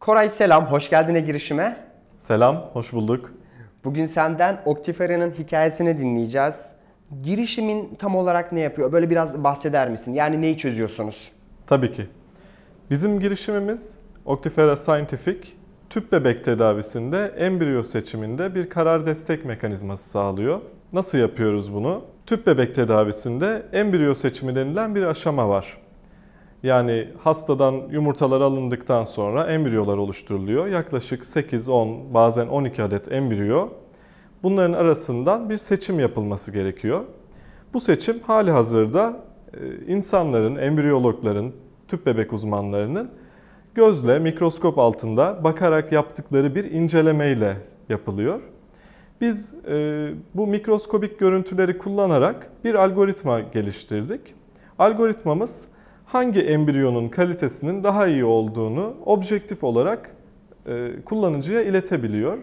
Koray selam, hoş geldin e girişime. Selam, hoş bulduk. Bugün senden Octifera'nın hikayesini dinleyeceğiz. Girişimin tam olarak ne yapıyor? Böyle biraz bahseder misin? Yani neyi çözüyorsunuz? Tabii ki. Bizim girişimimiz Octifera Scientific, tüp bebek tedavisinde embriyo seçiminde bir karar destek mekanizması sağlıyor. Nasıl yapıyoruz bunu? Tüp bebek tedavisinde embriyo seçimi denilen bir aşama var. Yani hastadan yumurtalar alındıktan sonra embriyolar oluşturuluyor. Yaklaşık 8-10 bazen 12 adet embriyo. Bunların arasından bir seçim yapılması gerekiyor. Bu seçim hali hazırda e, insanların, embriyologların, tüp bebek uzmanlarının gözle mikroskop altında bakarak yaptıkları bir incelemeyle yapılıyor. Biz e, bu mikroskobik görüntüleri kullanarak bir algoritma geliştirdik. Algoritmamız hangi embriyonun kalitesinin daha iyi olduğunu objektif olarak e, kullanıcıya iletebiliyor.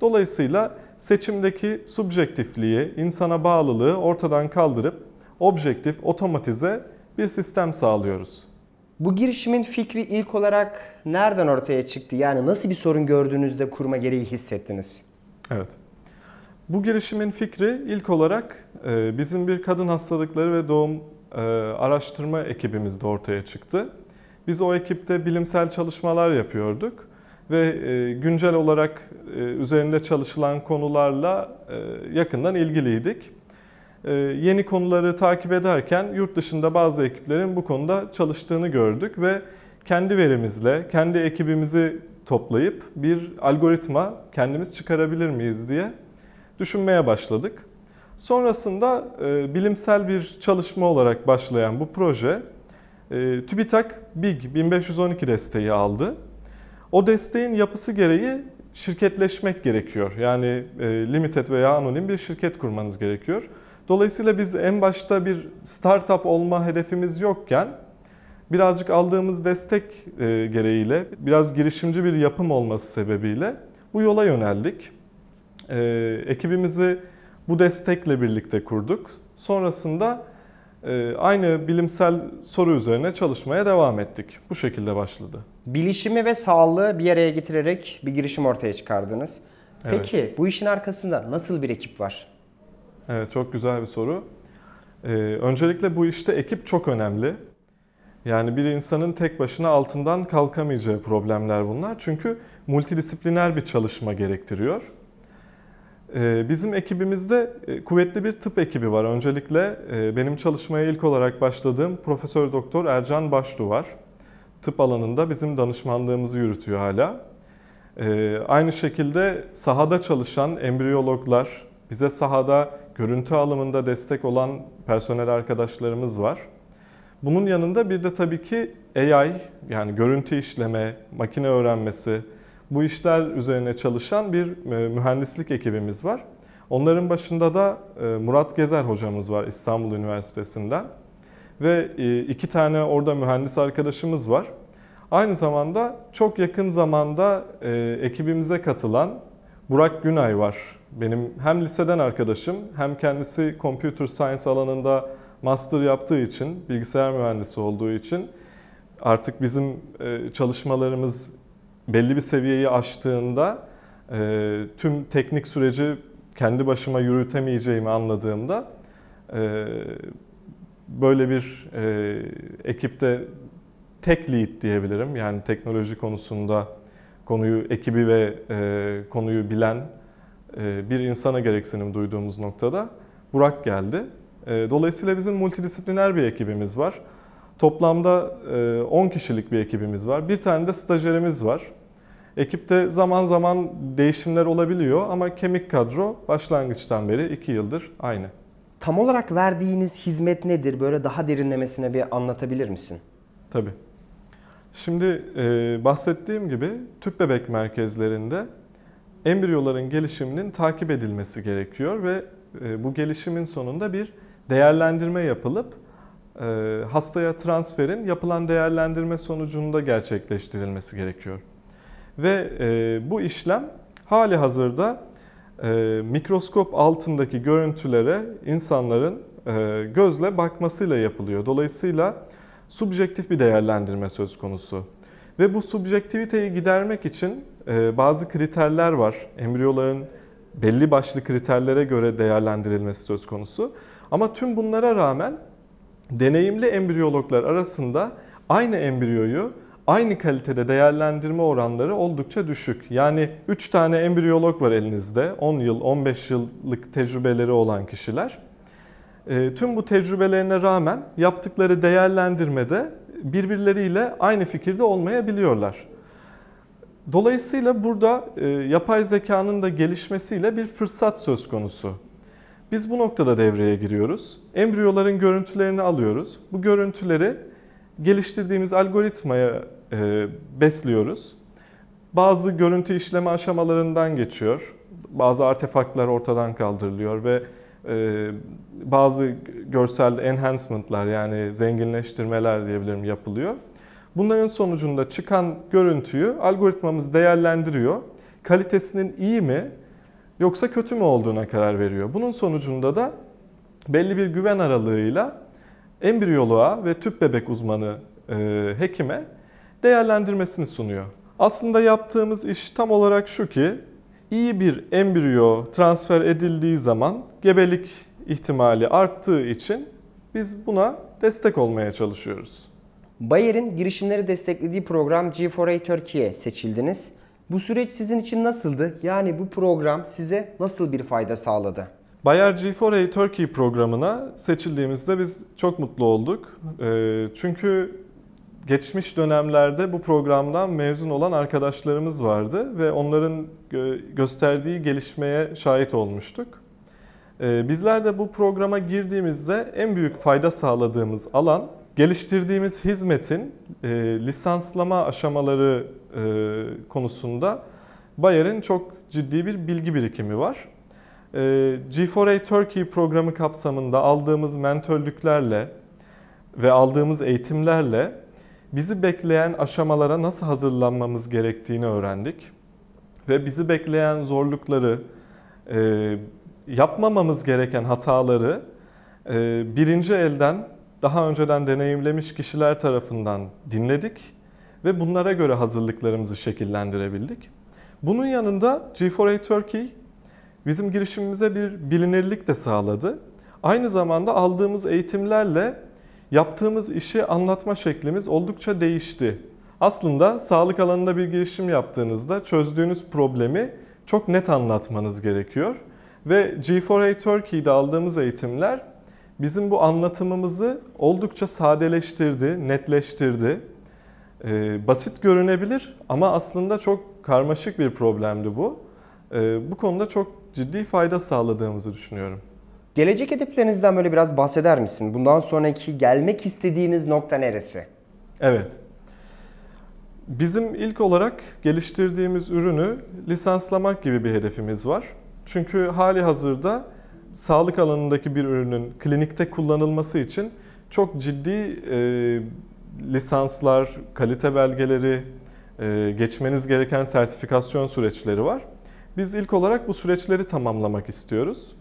Dolayısıyla seçimdeki subjektifliği, insana bağlılığı ortadan kaldırıp objektif, otomatize bir sistem sağlıyoruz. Bu girişimin fikri ilk olarak nereden ortaya çıktı? Yani nasıl bir sorun gördüğünüzde kurma gereği hissettiniz? Evet. Bu girişimin fikri ilk olarak e, bizim bir kadın hastalıkları ve doğum e, araştırma ekibimiz de ortaya çıktı. Biz o ekipte bilimsel çalışmalar yapıyorduk ve e, güncel olarak e, üzerinde çalışılan konularla yakından ilgiliydik. Yeni konuları takip ederken yurt dışında bazı ekiplerin bu konuda çalıştığını gördük ve kendi verimizle, kendi ekibimizi toplayıp bir algoritma kendimiz çıkarabilir miyiz diye düşünmeye başladık. Sonrasında e, bilimsel bir çalışma olarak başlayan bu proje e, TÜBİTAK BİG 1512 desteği aldı. O desteğin yapısı gereği şirketleşmek gerekiyor. Yani e, limited veya anonim bir şirket kurmanız gerekiyor. Dolayısıyla biz en başta bir startup olma hedefimiz yokken birazcık aldığımız destek e, gereğiyle, biraz girişimci bir yapım olması sebebiyle bu yola yöneldik. E, ekibimizi bu destekle birlikte kurduk. Sonrasında e, aynı bilimsel soru üzerine çalışmaya devam ettik. Bu şekilde başladı. Bilişimi ve sağlığı bir araya getirerek bir girişim ortaya çıkardınız. Peki evet. bu işin arkasında nasıl bir ekip var? Evet çok güzel bir soru. E, öncelikle bu işte ekip çok önemli. Yani bir insanın tek başına altından kalkamayacağı problemler bunlar. Çünkü multidisipliner bir çalışma gerektiriyor. Ee, bizim ekibimizde e, kuvvetli bir tıp ekibi var. Öncelikle e, benim çalışmaya ilk olarak başladığım Profesör Doktor Ercan Başdu var. Tıp alanında bizim danışmanlığımızı yürütüyor hala. Ee, aynı şekilde sahada çalışan embriyologlar, bize sahada görüntü alımında destek olan personel arkadaşlarımız var. Bunun yanında bir de tabii ki AI yani görüntü işleme, makine öğrenmesi, bu işler üzerine çalışan bir e, mühendislik ekibimiz var. Onların başında da e, Murat Gezer hocamız var İstanbul Üniversitesi'nden. Ve e, iki tane orada mühendis arkadaşımız var. Aynı zamanda çok yakın zamanda ekibimize katılan Burak Günay var. Benim hem liseden arkadaşım hem kendisi computer science alanında master yaptığı için, bilgisayar mühendisi olduğu için artık bizim çalışmalarımız belli bir seviyeyi aştığında e, tüm teknik süreci kendi başıma yürütemeyeceğimi anladığımda e, böyle bir e, ekipte tek lead diyebilirim. Yani teknoloji konusunda konuyu ekibi ve e, konuyu bilen e, bir insana gereksinim duyduğumuz noktada Burak geldi. E, dolayısıyla bizim multidisipliner bir ekibimiz var. Toplamda 10 e, kişilik bir ekibimiz var. Bir tane de stajyerimiz var. Ekipte zaman zaman değişimler olabiliyor ama kemik kadro başlangıçtan beri 2 yıldır aynı. Tam olarak verdiğiniz hizmet nedir? Böyle daha derinlemesine bir anlatabilir misin? Tabii. Şimdi e, bahsettiğim gibi tüp bebek merkezlerinde embriyoların gelişiminin takip edilmesi gerekiyor ve e, bu gelişimin sonunda bir değerlendirme yapılıp e, hastaya transferin yapılan değerlendirme sonucunda gerçekleştirilmesi gerekiyor. Ve e, bu işlem hali hazırda e, mikroskop altındaki görüntülere insanların gözle bakmasıyla yapılıyor. Dolayısıyla subjektif bir değerlendirme söz konusu. Ve bu subjektiviteyi gidermek için bazı kriterler var. Embriyoların belli başlı kriterlere göre değerlendirilmesi söz konusu. Ama tüm bunlara rağmen deneyimli embriyologlar arasında aynı embriyoyu aynı kalitede değerlendirme oranları oldukça düşük. Yani 3 tane embriyolog var elinizde 10 yıl 15 yıllık tecrübeleri olan kişiler. E, tüm bu tecrübelerine rağmen yaptıkları değerlendirmede birbirleriyle aynı fikirde olmayabiliyorlar. Dolayısıyla burada e, yapay zekanın da gelişmesiyle bir fırsat söz konusu. Biz bu noktada devreye giriyoruz. Embriyoların görüntülerini alıyoruz. Bu görüntüleri geliştirdiğimiz algoritmaya e, besliyoruz. Bazı görüntü işleme aşamalarından geçiyor. Bazı artefaklar ortadan kaldırılıyor ve e, bazı görsel enhancement'lar yani zenginleştirmeler diyebilirim yapılıyor. Bunların sonucunda çıkan görüntüyü algoritmamız değerlendiriyor. Kalitesinin iyi mi yoksa kötü mü olduğuna karar veriyor. Bunun sonucunda da belli bir güven aralığıyla embriyoloğa ve tüp bebek uzmanı e, hekime değerlendirmesini sunuyor. Aslında yaptığımız iş tam olarak şu ki iyi bir embriyo transfer edildiği zaman gebelik ihtimali arttığı için biz buna destek olmaya çalışıyoruz. Bayer'in girişimleri desteklediği program G4A Türkiye seçildiniz. Bu süreç sizin için nasıldı? Yani bu program size nasıl bir fayda sağladı? Bayer G4A Turkey programına seçildiğimizde biz çok mutlu olduk. Ee, çünkü geçmiş dönemlerde bu programdan mezun olan arkadaşlarımız vardı ve onların gösterdiği gelişmeye şahit olmuştuk. Ee, bizler de bu programa girdiğimizde en büyük fayda sağladığımız alan Geliştirdiğimiz hizmetin e, lisanslama aşamaları e, konusunda Bayer'in çok ciddi bir bilgi birikimi var. E, G4A Turkey programı kapsamında aldığımız mentörlüklerle ve aldığımız eğitimlerle bizi bekleyen aşamalara nasıl hazırlanmamız gerektiğini öğrendik. Ve bizi bekleyen zorlukları, e, yapmamamız gereken hataları e, birinci elden daha önceden deneyimlemiş kişiler tarafından dinledik ve bunlara göre hazırlıklarımızı şekillendirebildik. Bunun yanında G4A Turkey bizim girişimimize bir bilinirlik de sağladı. Aynı zamanda aldığımız eğitimlerle yaptığımız işi anlatma şeklimiz oldukça değişti. Aslında sağlık alanında bir girişim yaptığınızda çözdüğünüz problemi çok net anlatmanız gerekiyor. Ve G4A Turkey'de aldığımız eğitimler bizim bu anlatımımızı oldukça sadeleştirdi, netleştirdi. E, basit görünebilir ama aslında çok karmaşık bir problemdi bu. E, bu konuda çok ciddi fayda sağladığımızı düşünüyorum. Gelecek hedeflerinizden böyle biraz bahseder misin? Bundan sonraki gelmek istediğiniz nokta neresi? Evet. Bizim ilk olarak geliştirdiğimiz ürünü lisanslamak gibi bir hedefimiz var. Çünkü hali hazırda sağlık alanındaki bir ürünün klinikte kullanılması için çok ciddi e, lisanslar, kalite belgeleri, e, geçmeniz gereken sertifikasyon süreçleri var. Biz ilk olarak bu süreçleri tamamlamak istiyoruz.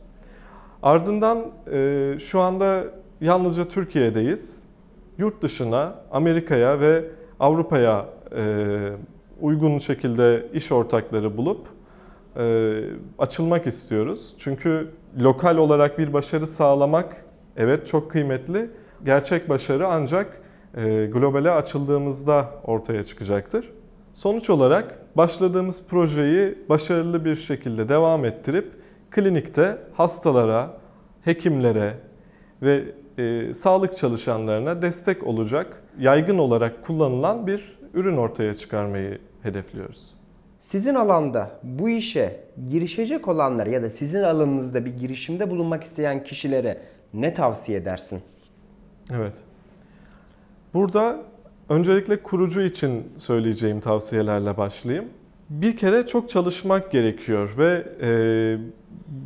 Ardından e, şu anda yalnızca Türkiye'deyiz. Yurt dışına, Amerika'ya ve Avrupa'ya e, uygun şekilde iş ortakları bulup e, açılmak istiyoruz. Çünkü lokal olarak bir başarı sağlamak evet çok kıymetli. Gerçek başarı ancak e, globale açıldığımızda ortaya çıkacaktır. Sonuç olarak başladığımız projeyi başarılı bir şekilde devam ettirip klinikte hastalara, hekimlere ve e, sağlık çalışanlarına destek olacak yaygın olarak kullanılan bir ürün ortaya çıkarmayı hedefliyoruz sizin alanda bu işe girişecek olanlar ya da sizin alanınızda bir girişimde bulunmak isteyen kişilere ne tavsiye edersin? Evet. Burada öncelikle kurucu için söyleyeceğim tavsiyelerle başlayayım. Bir kere çok çalışmak gerekiyor ve e,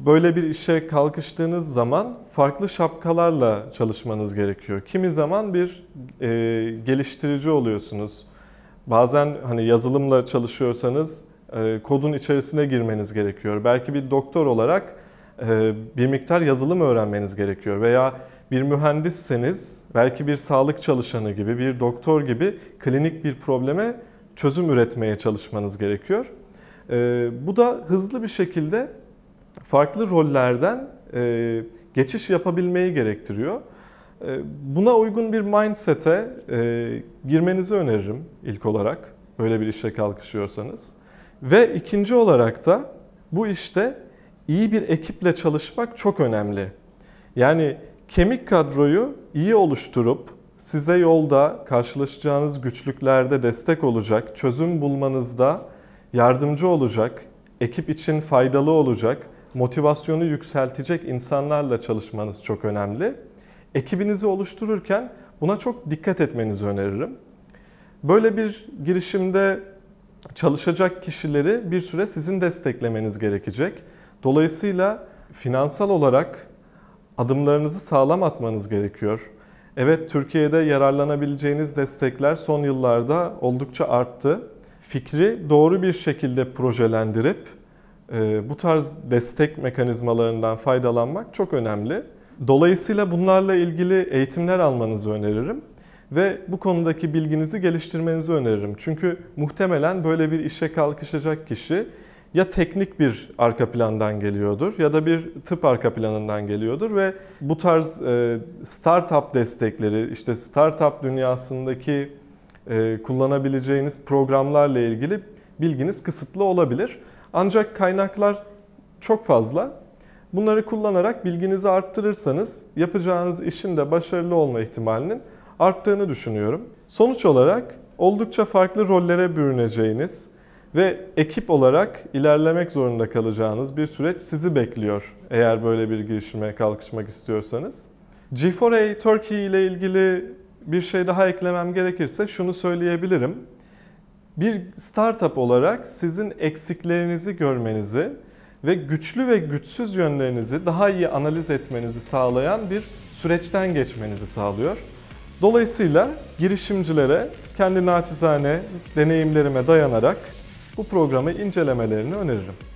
böyle bir işe kalkıştığınız zaman farklı şapkalarla çalışmanız gerekiyor. Kimi zaman bir e, geliştirici oluyorsunuz Bazen hani yazılımla çalışıyorsanız e, kodun içerisine girmeniz gerekiyor. Belki bir doktor olarak e, bir miktar yazılım öğrenmeniz gerekiyor veya bir mühendisseniz belki bir sağlık çalışanı gibi, bir doktor gibi klinik bir probleme çözüm üretmeye çalışmanız gerekiyor. E, bu da hızlı bir şekilde farklı rollerden geçiş yapabilmeyi gerektiriyor. Ee, buna uygun bir mindset'e e, girmenizi öneririm ilk olarak böyle bir işe kalkışıyorsanız. Ve ikinci olarak da bu işte iyi bir ekiple çalışmak çok önemli. Yani kemik kadroyu iyi oluşturup size yolda karşılaşacağınız güçlüklerde destek olacak, çözüm bulmanızda yardımcı olacak, ekip için faydalı olacak, motivasyonu yükseltecek insanlarla çalışmanız çok önemli ekibinizi oluştururken buna çok dikkat etmenizi öneririm. Böyle bir girişimde çalışacak kişileri bir süre sizin desteklemeniz gerekecek. Dolayısıyla finansal olarak adımlarınızı sağlam atmanız gerekiyor. Evet Türkiye'de yararlanabileceğiniz destekler son yıllarda oldukça arttı. Fikri doğru bir şekilde projelendirip e, bu tarz destek mekanizmalarından faydalanmak çok önemli. Dolayısıyla bunlarla ilgili eğitimler almanızı öneririm ve bu konudaki bilginizi geliştirmenizi öneririm. Çünkü muhtemelen böyle bir işe kalkışacak kişi ya teknik bir arka plandan geliyordur ya da bir tıp arka planından geliyordur ve bu tarz e, startup destekleri işte startup dünyasındaki e, kullanabileceğiniz programlarla ilgili bilginiz kısıtlı olabilir. Ancak kaynaklar çok fazla. Bunları kullanarak bilginizi arttırırsanız yapacağınız işin de başarılı olma ihtimalinin arttığını düşünüyorum. Sonuç olarak oldukça farklı rollere bürüneceğiniz ve ekip olarak ilerlemek zorunda kalacağınız bir süreç sizi bekliyor eğer böyle bir girişime kalkışmak istiyorsanız. G4A Turkey ile ilgili bir şey daha eklemem gerekirse şunu söyleyebilirim. Bir startup olarak sizin eksiklerinizi görmenizi ve güçlü ve güçsüz yönlerinizi daha iyi analiz etmenizi sağlayan bir süreçten geçmenizi sağlıyor. Dolayısıyla girişimcilere kendi naçizane deneyimlerime dayanarak bu programı incelemelerini öneririm.